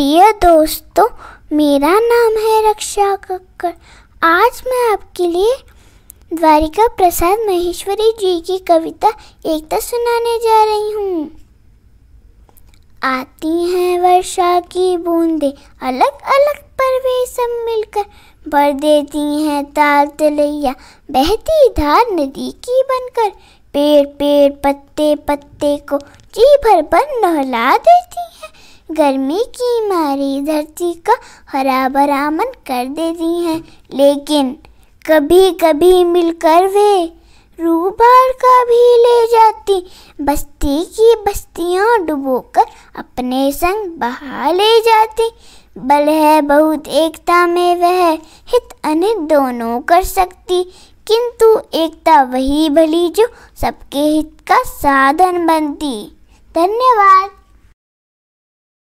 प्रिय दोस्तों मेरा नाम है रक्षा कक्कर आज मैं आपके लिए द्वारिका प्रसाद महेश्वरी जी की कविता एकता सुनाने जा रही हूँ आती हैं वर्षा की बूंदे अलग अलग पर वे सब मिलकर भर देती हैं ताल तलैया बहती धार नदी की बनकर पेड़ पेड़ पत्ते पत्ते को जी भर पर नहला देती गर्मी की मारी धरती का हरा मन कर देती हैं लेकिन कभी कभी मिलकर वे रूबार का भी ले जाती बस्ती की बस्तियां डुबोकर अपने संग बहा ले जाती बल है बहुत एकता में वह हित अनहित दोनों कर सकती किंतु एकता वही भली जो सबके हित का साधन बनती धन्यवाद